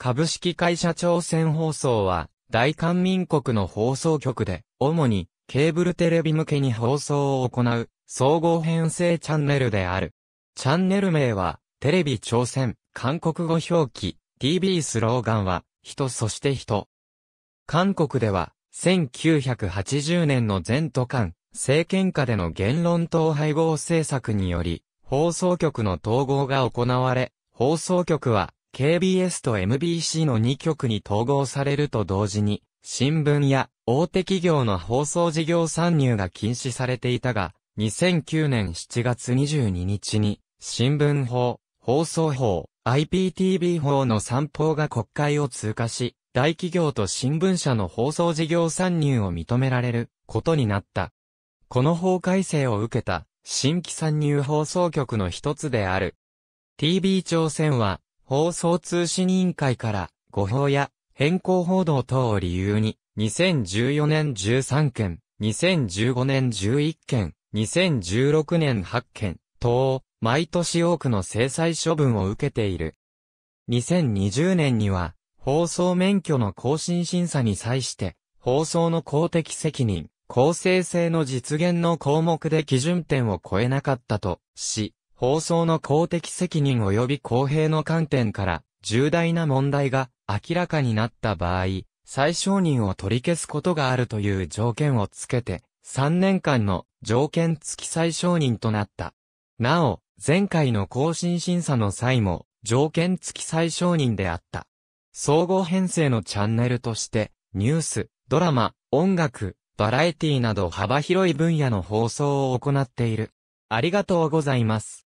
株式会社朝鮮放送は、大韓民国の放送局で、主にケーブルテレビ向けに放送を行う、総合編成チャンネルである。チャンネル名は、テレビ朝鮮、韓国語表記、TV スローガンは、人そして人。韓国では、1980年の前途間、政権下での言論統廃合政策により、放送局の統合が行われ、放送局は KBS と MBC の2局に統合されると同時に、新聞や大手企業の放送事業参入が禁止されていたが、2009年7月22日に、新聞法、放送法、IPTV 法の三法が国会を通過し、大企業と新聞社の放送事業参入を認められることになった。この法改正を受けた新規参入放送局の一つである。TV 朝鮮は放送通信委員会から誤報や変更報道等を理由に、2014年13件、2015年11件、2016年8件、等、毎年多くの制裁処分を受けている。2020年には、放送免許の更新審査に際して、放送の公的責任、公正性の実現の項目で基準点を超えなかったと、し、放送の公的責任及び公平の観点から重大な問題が明らかになった場合、再承認を取り消すことがあるという条件をつけて、3年間の条件付き再承認となった。なお、前回の更新審査の際も条件付き再承認であった。総合編成のチャンネルとして、ニュース、ドラマ、音楽、バラエティなど幅広い分野の放送を行っている。ありがとうございます。